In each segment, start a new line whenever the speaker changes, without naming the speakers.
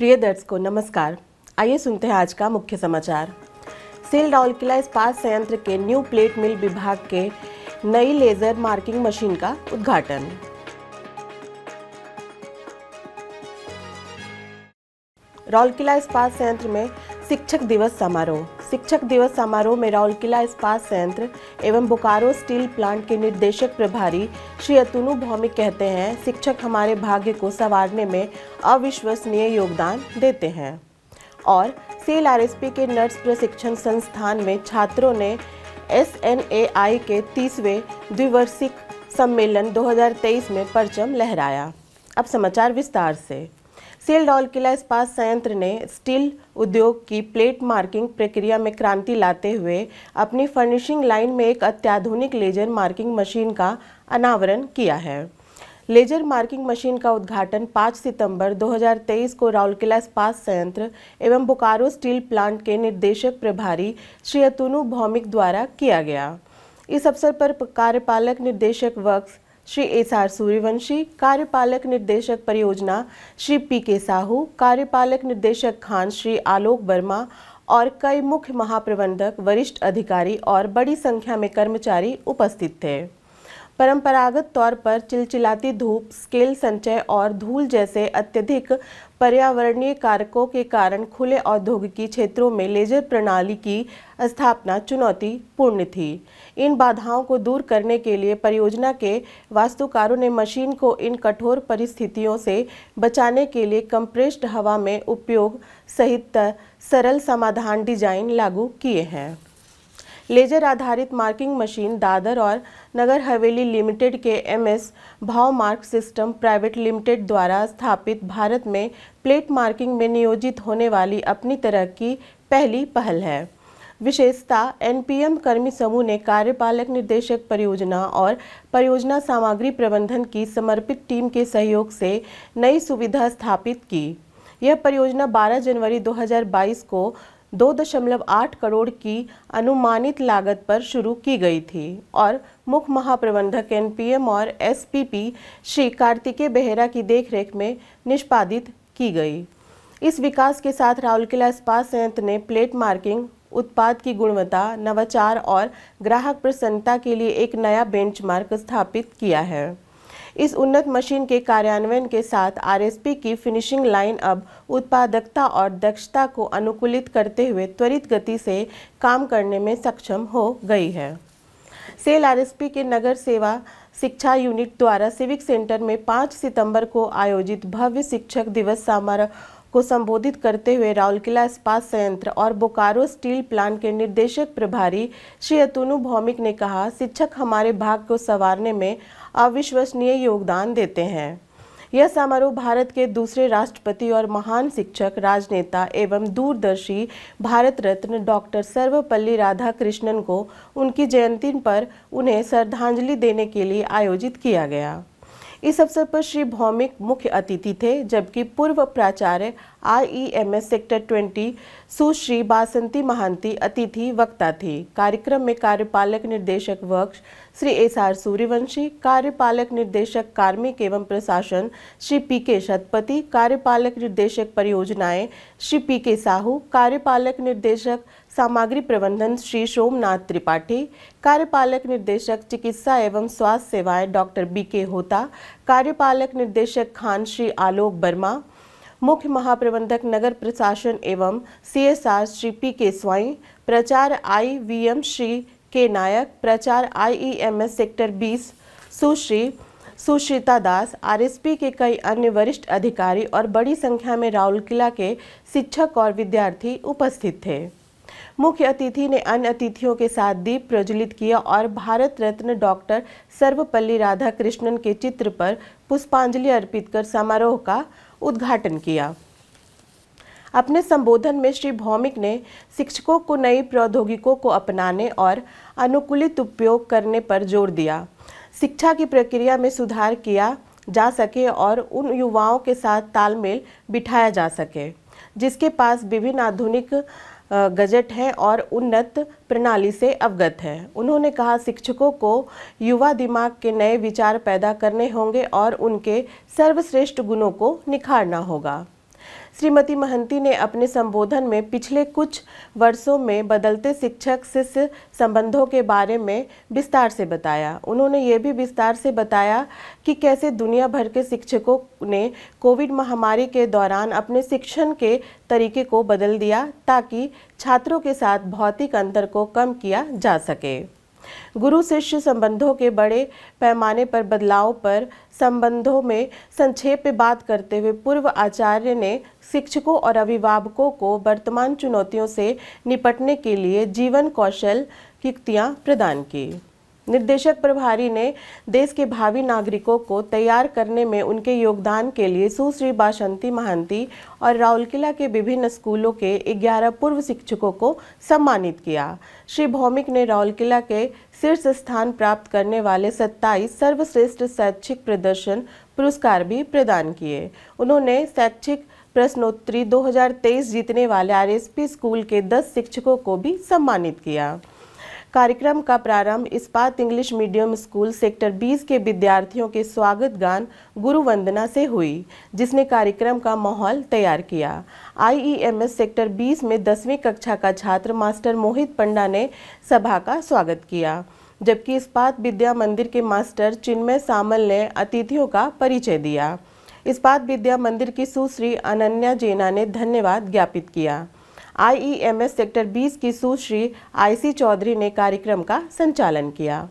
प्रिय दर्शकों नमस्कार आइए सुनते हैं आज का मुख्य समाचार सेल राउलकिला इस्पात संयंत्र के न्यू प्लेट मिल विभाग के नई लेजर मार्किंग मशीन का उद्घाटन किला इस्पात संयंत्र में शिक्षक दिवस समारोह शिक्षक दिवस समारोह में राउरकिला इस्पात संयंत्र एवं बोकारो स्टील प्लांट के निर्देशक प्रभारी श्री अतुनु भौमिक कहते हैं शिक्षक हमारे भाग्य को संवारने में अविश्वसनीय योगदान देते हैं और सी के नर्स प्रशिक्षण संस्थान में छात्रों ने एस के तीसवें द्विवर्षिक सम्मेलन 2023 में परचम लहराया अब समाचार विस्तार से सेलडॉल किला इस्पात संयंत्र ने स्टील उद्योग की प्लेट मार्किंग प्रक्रिया में क्रांति लाते हुए अपनी फर्निशिंग लाइन में एक अत्याधुनिक लेजर मार्किंग मशीन का अनावरण किया है लेजर मार्किंग मशीन का उद्घाटन 5 सितंबर 2023 को राउरकेला इस्पात संयंत्र एवं बोकारो स्टील प्लांट के निर्देशक प्रभारी श्री अतुनु भौमिक द्वारा किया गया इस अवसर पर कार्यपालक निर्देशक वक्स श्री एस आर सूर्यवंशी कार्यपालक निर्देशक परियोजना श्री पी के साहू कार्यपालक निर्देशक खान श्री आलोक वर्मा और कई मुख्य महाप्रबंधक वरिष्ठ अधिकारी और बड़ी संख्या में कर्मचारी उपस्थित थे परंपरागत तौर पर चिलचिलाती धूप स्केल संचय और धूल जैसे अत्यधिक पर्यावरणीय कारकों के कारण खुले औद्योगिकी क्षेत्रों में लेजर प्रणाली की स्थापना चुनौतीपूर्ण थी इन बाधाओं को दूर करने के लिए परियोजना के वास्तुकारों ने मशीन को इन कठोर परिस्थितियों से बचाने के लिए कंप्रेस्ड हवा में उपयोग सहित सरल समाधान डिजाइन लागू किए हैं लेजर आधारित मार्किंग मशीन दादर और नगर हवेली लिमिटेड के एमएस भाव मार्क सिस्टम प्राइवेट लिमिटेड द्वारा स्थापित भारत में प्लेट मार्किंग में नियोजित होने वाली अपनी तरह की पहली पहल है विशेषता एनपीएम कर्मी समूह ने कार्यपालक निर्देशक परियोजना और परियोजना सामग्री प्रबंधन की समर्पित टीम के सहयोग से नई सुविधा स्थापित की यह परियोजना 12 जनवरी 2022 को 2.8 करोड़ की अनुमानित लागत पर शुरू की गई थी और मुख्य महाप्रबंधक एनपीएम और एसपीपी श्री कार्तिकेय बेहरा की देखरेख में निष्पादित की गई इस विकास के साथ किला इस्पात संयंत्र ने प्लेट मार्किंग उत्पाद की गुणवत्ता नवाचार और ग्राहक प्रसन्नता के लिए एक नया बेंचमार्क स्थापित किया है इस उन्नत मशीन के कार्यान्वयन के साथ आरएसपी की फिनिशिंग लाइन अब उत्पादकता और दक्षता को अनुकूलित करते हुए त्वरित गति से काम करने में सक्षम हो गई है सेल आरएसपी के नगर सेवा शिक्षा यूनिट द्वारा सिविक सेंटर में 5 सितंबर को आयोजित भव्य शिक्षक दिवस समारोह को संबोधित करते हुए राउरकिला इस्पात संयंत्र और बोकारो स्टील प्लांट के निर्देशक प्रभारी श्री अतुनु भौमिक ने कहा शिक्षक हमारे भाग को संवारने में अविश्वसनीय योगदान देते हैं यह समारोह भारत के दूसरे राष्ट्रपति और महान शिक्षक राजनेता एवं दूरदर्शी भारत रत्न डॉक्टर सर्वपल्ली राधाकृष्णन को उनकी जयंती पर उन्हें श्रद्धांजलि देने के लिए आयोजित किया गया इस अवसर पर श्री भौमिक मुख्य अतिथि थे जबकि पूर्व प्राचार्य आईईएमएस सेक्टर 20 सुश्री बासंती महांती अतिथि वक्ता थी कार्यक्रम में कार्यपालक निर्देशक वक्ष श्री एस आर सूर्यवंशी कार्यपालक निर्देशक कार्मिक एवं प्रशासन श्री पी के शतपति कार्यपालक निर्देशक परियोजनाएं श्री पी के साहू कार्यपालक निर्देशक सामग्री प्रबंधन श्री सोमनाथ त्रिपाठी कार्यपालक निर्देशक चिकित्सा एवं स्वास्थ्य सेवाएं डॉक्टर बी के होता कार्यपालक निर्देशक खान श्री आलोक वर्मा मुख्य महाप्रबंधक नगर प्रशासन एवं सीएसआर श्री पी के स्वाई प्रचार आई V M Shri K Nayak प्रचार IEMS e sector 20 Sushri Sushrita Das RSP के कई अन्य वरिष्ठ अधिकारी और बड़ी संख्या में किला के शिक्षक और विद्यार्थी उपस्थित थे मुख्य अतिथि ने अन्य अतिथियों के साथ दीप प्रज्वलित किया और भारत रत्न डॉक्टर सर्वपल्ली राधाकृष्णन के चित्र पर पुष्पांजलि अर्पित कर समारोह का उद्घाटन किया अपने संबोधन में श्री भौमिक ने शिक्षकों को नई प्रौद्योगिकों को अपनाने और अनुकूलित उपयोग करने पर जोर दिया शिक्षा की प्रक्रिया में सुधार किया जा सके और उन युवाओं के साथ तालमेल बिठाया जा सके जिसके पास विभिन्न आधुनिक गजट है और उन्नत प्रणाली से अवगत है उन्होंने कहा शिक्षकों को युवा दिमाग के नए विचार पैदा करने होंगे और उनके सर्वश्रेष्ठ गुणों को निखारना होगा श्रीमती महंती ने अपने संबोधन में पिछले कुछ वर्षों में बदलते शिक्षक शिष्य संबंधों के बारे में विस्तार से बताया उन्होंने ये भी विस्तार से बताया कि कैसे दुनिया भर के शिक्षकों ने कोविड महामारी के दौरान अपने शिक्षण के तरीके को बदल दिया ताकि छात्रों के साथ भौतिक अंतर को कम किया जा सके गुरु शिष्य संबंधों के बड़े पैमाने पर बदलाव पर संबंधों में संक्षेप में बात करते हुए पूर्व आचार्य ने शिक्षकों और अभिभावकों को वर्तमान चुनौतियों से निपटने के लिए जीवन कौशल युक्तियाँ प्रदान की निर्देशक प्रभारी ने देश के भावी नागरिकों को तैयार करने में उनके योगदान के लिए सुश्री बाशंती महांती और राउरकिला के विभिन्न स्कूलों के 11 पूर्व शिक्षकों को सम्मानित किया श्री भौमिक ने राउरकिला के शीर्ष स्थान प्राप्त करने वाले 27 सर्वश्रेष्ठ शैक्षिक प्रदर्शन पुरस्कार भी प्रदान किए उन्होंने शैक्षिक प्रश्नोत्तरी दो जीतने वाले आर स्कूल के दस शिक्षकों को भी सम्मानित किया कार्यक्रम का प्रारंभ इस्पात इंग्लिश मीडियम स्कूल सेक्टर 20 के विद्यार्थियों के स्वागत गान गुरु वंदना से हुई जिसने कार्यक्रम का माहौल तैयार किया आईईएमएस सेक्टर 20 में दसवीं कक्षा का छात्र मास्टर मोहित पंडा ने सभा का स्वागत किया जबकि इस्पात विद्या मंदिर के मास्टर चिन्मय सामल ने अतिथियों का परिचय दिया इस्पात विद्या मंदिर की सुश्री अनन्या जेना ने धन्यवाद ज्ञापित किया आईईएमएस सेक्टर 20 की सुश्री आईसी चौधरी ने कार्यक्रम का संचालन किया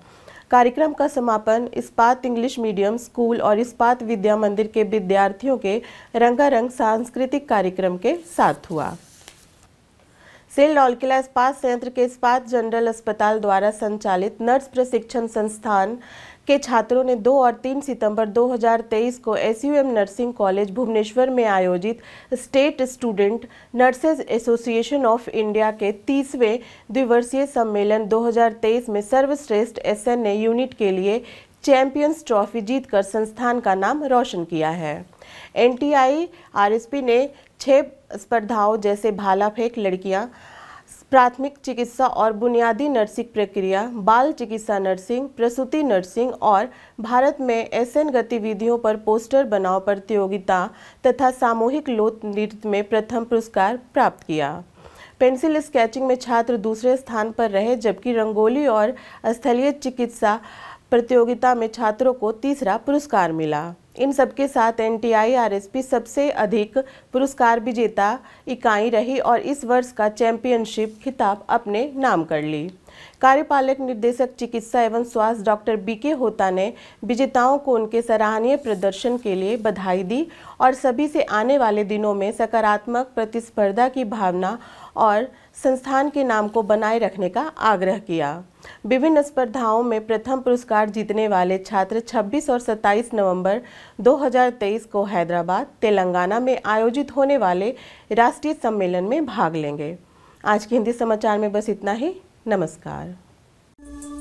कार्यक्रम का समापन इस्पात इंग्लिश मीडियम स्कूल और इस्पात विद्या मंदिर के विद्यार्थियों के रंगारंग सांस्कृतिक कार्यक्रम के साथ हुआ सेल डॉलकिला इस्पात संयंत्र के इस्पात जनरल अस्पताल द्वारा संचालित नर्स प्रशिक्षण संस्थान के छात्रों ने 2 और 3 सितंबर 2023 को एसयूएम नर्सिंग कॉलेज भुवनेश्वर में आयोजित state student nurses association of India के 30वें द्विवर्षीय सम्मेलन 2023 में सर्वश्रेष्ठ ए यूनिट के लिए चैंपियंस ट्रॉफी जीतकर संस्थान का नाम रोशन किया है एन टी ने छः स्पर्धाओं जैसे भाला फेंक लड़कियां प्राथमिक चिकित्सा और बुनियादी नर्सिंग प्रक्रिया बाल चिकित्सा नर्सिंग प्रसूति नर्सिंग और भारत में एसएन गतिविधियों पर पोस्टर बनाओ प्रतियोगिता तथा सामूहिक लोक नृत्य में प्रथम पुरस्कार प्राप्त किया पेंसिल स्केचिंग में छात्र दूसरे स्थान पर रहे जबकि रंगोली और स्थलीय चिकित्सा प्रतियोगिता में छात्रों को तीसरा पुरस्कार मिला इन सबके साथ एन टी सबसे अधिक पुरस्कार विजेता इकाई रही और इस वर्ष का चैंपियनशिप खिताब अपने नाम कर ली कार्यपालक निर्देशक चिकित्सा एवं स्वास्थ्य डॉक्टर बीके होता ने विजेताओं को उनके सराहनीय प्रदर्शन के लिए बधाई दी और सभी से आने वाले दिनों में सकारात्मक प्रतिस्पर्धा की भावना और संस्थान के नाम को बनाए रखने का आग्रह किया विभिन्न स्पर्धाओं में प्रथम पुरस्कार जीतने वाले छात्र 26 और 27 नवंबर 2023 को हैदराबाद तेलंगाना में आयोजित होने वाले राष्ट्रीय सम्मेलन में भाग लेंगे आज के हिंदी समाचार में बस इतना ही नमस्कार